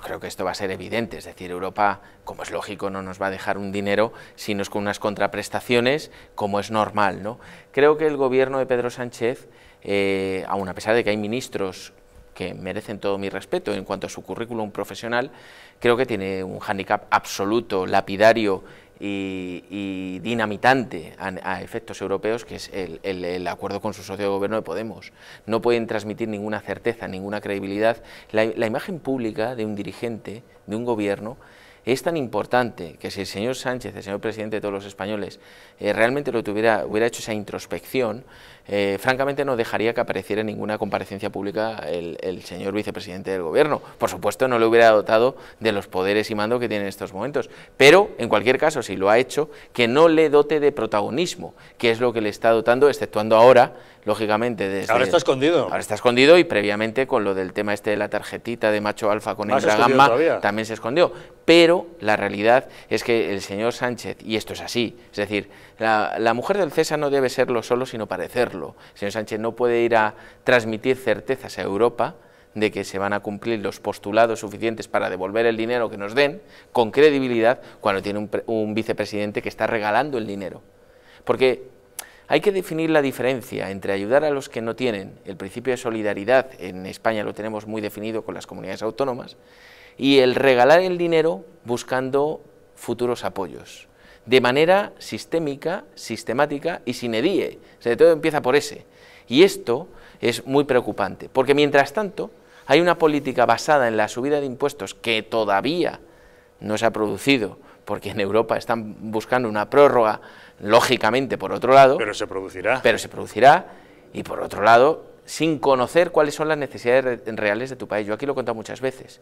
creo que esto va a ser evidente, es decir, Europa, como es lógico, no nos va a dejar un dinero, sino es con unas contraprestaciones, como es normal. ¿no? Creo que el gobierno de Pedro Sánchez, eh, aun a pesar de que hay ministros que merecen todo mi respeto en cuanto a su currículum profesional, creo que tiene un hándicap absoluto, lapidario, y, dinamitante a, efectos europeos, que es el, acuerdo con su socio de gobierno de Podemos. No pueden transmitir ninguna certeza, ninguna credibilidad. la imagen pública de un dirigente, de un gobierno, es tan importante que si el señor Sánchez, el señor presidente de todos los españoles, eh, realmente lo tuviera, hubiera hecho esa introspección, eh, francamente no dejaría que apareciera en ninguna comparecencia pública el, señor vicepresidente del gobierno. Por supuesto, no le hubiera dotado de los poderes y mando que tiene en estos momentos. Pero, en cualquier caso, si lo ha hecho, que no le dote de protagonismo, que es lo que le está dotando, exceptuando ahora, lógicamente. ahora está escondido. Ahora está escondido y previamente con lo del tema este de la tarjetita de macho alfa con Más gamma, también se escondió. Pero la realidad es que el señor Sánchez, y esto es así, es decir, la, mujer del César no debe serlo solo, sino parecerlo. El señor Sánchez no puede ir a transmitir certezas a Europa de que se van a cumplir los postulados suficientes para devolver el dinero que nos den con credibilidad cuando tiene un, un vicepresidente que está regalando el dinero. Porque hay que definir la diferencia entre ayudar a los que no tienen, el principio de solidaridad en España lo tenemos muy definido con las comunidades autónomas, y el regalar el dinero buscando futuros apoyos, de manera sistémica, sistemática y sin edie, todo empieza por ese. Y esto es muy preocupante, porque mientras tanto hay una política basada en la subida de impuestos que todavía no se ha producido, porque en Europa están buscando una prórroga, lógicamente, por otro lado. Pero se producirá. Pero se producirá, y por otro lado, sin conocer cuáles son las necesidades reales de tu país. Yo aquí lo he contado muchas veces.